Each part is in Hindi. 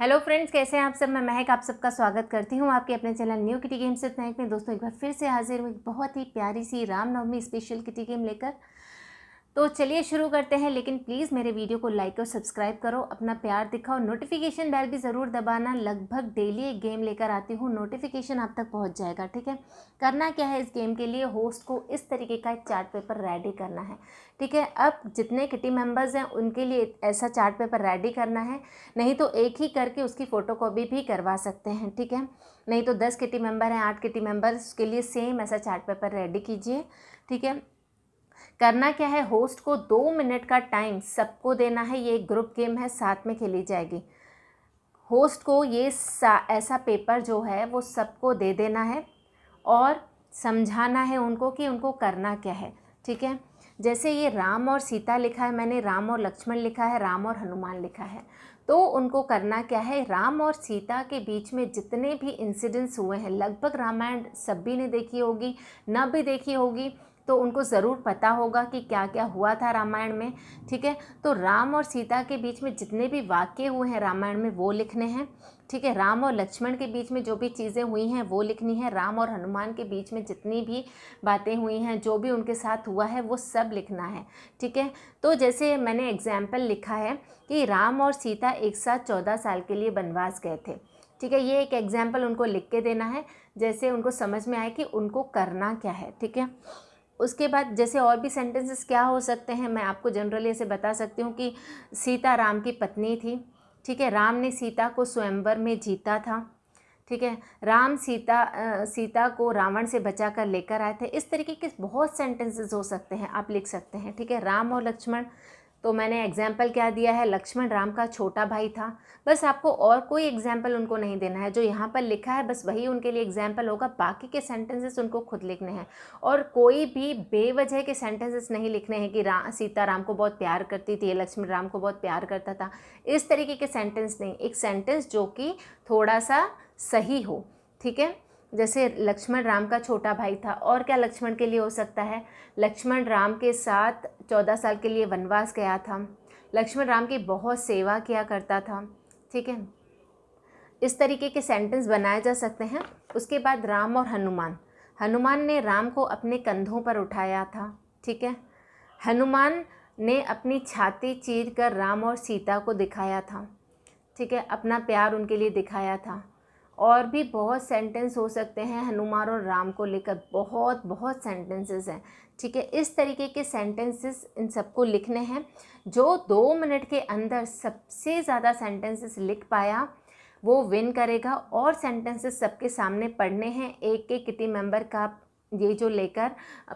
हेलो फ्रेंड्स कैसे हैं आप सब मैं महक आप सबका स्वागत करती हूं आपके अपने चैनल न्यू किटी गेम से तो महक में दोस्तों एक बार फिर से हाजिर हुई बहुत ही प्यारी सी रामनवमी स्पेशल किटी गेम लेकर तो चलिए शुरू करते हैं लेकिन प्लीज़ मेरे वीडियो को लाइक और सब्सक्राइब करो अपना प्यार दिखाओ नोटिफिकेशन बेल भी ज़रूर दबाना लगभग डेली एक गेम लेकर आती हूँ नोटिफिकेशन आप तक पहुँच जाएगा ठीक है करना क्या है इस गेम के लिए होस्ट को इस तरीके का एक चार्ट पेपर रेडी करना है ठीक है अब जितने किटी मेम्बर्स हैं उनके लिए ऐसा चार्ट पेपर रेडी करना है नहीं तो एक ही करके उसकी फ़ोटो भी करवा सकते हैं ठीक है नहीं तो दस किटी मेम्बर हैं आठ किटी मेम्बर्स के लिए सेम ऐसा चार्ट पेपर रेडी कीजिए ठीक है करना क्या है होस्ट को दो मिनट का टाइम सबको देना है ये एक ग्रुप गेम है साथ में खेली जाएगी होस्ट को ये ऐसा पेपर जो है वो सबको दे देना है और समझाना है उनको कि उनको करना क्या है ठीक है जैसे ये राम और सीता लिखा है मैंने राम और लक्ष्मण लिखा है राम और हनुमान लिखा है तो उनको करना क्या है राम और सीता के बीच में जितने भी इंसिडेंट्स हुए हैं लगभग रामायण सभी ने देखी होगी ना भी देखी होगी तो उनको ज़रूर पता होगा कि क्या क्या हुआ था रामायण में ठीक है तो राम और सीता के बीच में जितने भी वाक्य हुए हैं रामायण में वो लिखने हैं ठीक है राम और लक्ष्मण के बीच में जो भी चीज़ें हुई हैं वो लिखनी है राम और हनुमान के बीच में जितनी भी बातें हुई हैं जो भी उनके साथ हुआ है वो सब लिखना है ठीक है तो जैसे मैंने एग्जाम्पल लिखा है कि राम और सीता एक साथ चौदह साल के लिए बनवास गए थे ठीक है ये एक एग्जाम्पल उनको लिख के देना है जैसे उनको समझ में आए कि उनको करना क्या है ठीक है उसके बाद जैसे और भी सेंटेंसेस क्या हो सकते हैं मैं आपको जनरली ऐसे बता सकती हूँ कि सीता राम की पत्नी थी ठीक है राम ने सीता को स्वयंवर में जीता था ठीक है राम सीता आ, सीता को रावण से बचा कर लेकर आए थे इस तरीके के बहुत सेंटेंसेस हो सकते हैं आप लिख सकते हैं ठीक है राम और लक्ष्मण तो मैंने एग्जाम्पल क्या दिया है लक्ष्मण राम का छोटा भाई था बस आपको और कोई एग्जाम्पल उनको नहीं देना है जो यहाँ पर लिखा है बस वही उनके लिए एग्जाम्पल होगा बाकी के सेंटेंसेस उनको खुद लिखने हैं और कोई भी बेवजह के सेंटेंसेस नहीं लिखने हैं कि रा सीता राम को बहुत प्यार करती थी लक्ष्मण राम को बहुत प्यार करता था इस तरीके के सेंटेंस नहीं एक सेंटेंस जो कि थोड़ा सा सही हो ठीक है जैसे लक्ष्मण राम का छोटा भाई था और क्या लक्ष्मण के लिए हो सकता है लक्ष्मण राम के साथ चौदह साल के लिए वनवास गया था लक्ष्मण राम की बहुत सेवा किया करता था ठीक है इस तरीके के सेंटेंस बनाए जा सकते हैं उसके बाद राम और हनुमान हनुमान ने राम को अपने कंधों पर उठाया था ठीक है हनुमान ने अपनी छाती चीर कर राम और सीता को दिखाया था ठीक है अपना प्यार उनके लिए दिखाया था और भी बहुत सेंटेंस हो सकते हैं हनुमान और राम को लेकर बहुत बहुत सेंटेंसेस हैं ठीक है इस तरीके के सेंटेंसेस इन सबको लिखने हैं जो दो मिनट के अंदर सबसे ज़्यादा सेंटेंसेस लिख पाया वो विन करेगा और सेंटेंसेस सबके सामने पढ़ने हैं एक एक किटी मेंबर का ये जो लेकर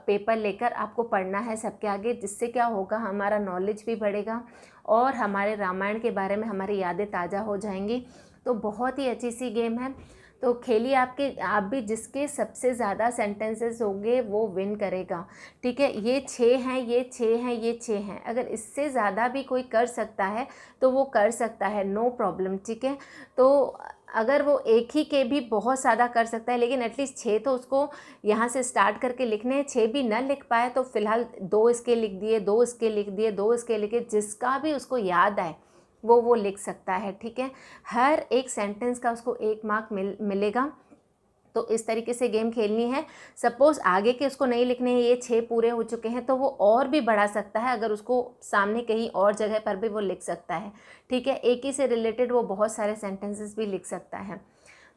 पेपर लेकर आपको पढ़ना है सबके आगे जिससे क्या होगा हमारा नॉलेज भी बढ़ेगा और हमारे रामायण के बारे में हमारी यादें ताज़ा हो जाएंगी तो बहुत ही अच्छी सी गेम है तो खेली आपके आप भी जिसके सबसे ज़्यादा सेंटेंसेस होंगे वो विन करेगा ठीक है ये छः हैं ये छः हैं ये छः हैं अगर इससे ज़्यादा भी कोई कर सकता है तो वो कर सकता है नो प्रॉब्लम ठीक है तो अगर वो एक ही के भी बहुत ज़्यादा कर सकता है लेकिन एटलीस्ट छः तो उसको यहाँ से स्टार्ट करके लिखने हैं छः भी ना लिख पाए तो फ़िलहाल दो इसके लिख दिए दो इसके लिख दिए दो इसके लिखे जिसका भी उसको याद आए वो वो लिख सकता है ठीक है हर एक सेंटेंस का उसको एक मार्क मिल मिलेगा तो इस तरीके से गेम खेलनी है सपोज़ आगे के उसको नहीं लिखने हैं ये छः पूरे हो चुके हैं तो वो और भी बढ़ा सकता है अगर उसको सामने कहीं और जगह पर भी वो लिख सकता है ठीक है एक ही से रिलेटेड वो बहुत सारे सेंटेंसेस भी लिख सकता है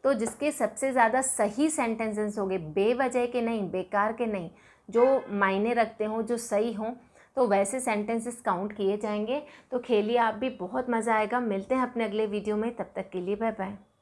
तो जिसके सबसे ज़्यादा सही सेंटेंसेस होंगे बेवजह के नहीं बेकार के नहीं जो मायने रखते हों जो सही हों तो वैसे सेंटेंसेस काउंट किए जाएंगे तो खेलिए आप भी बहुत मज़ा आएगा मिलते हैं अपने अगले वीडियो में तब तक के लिए बाय बाय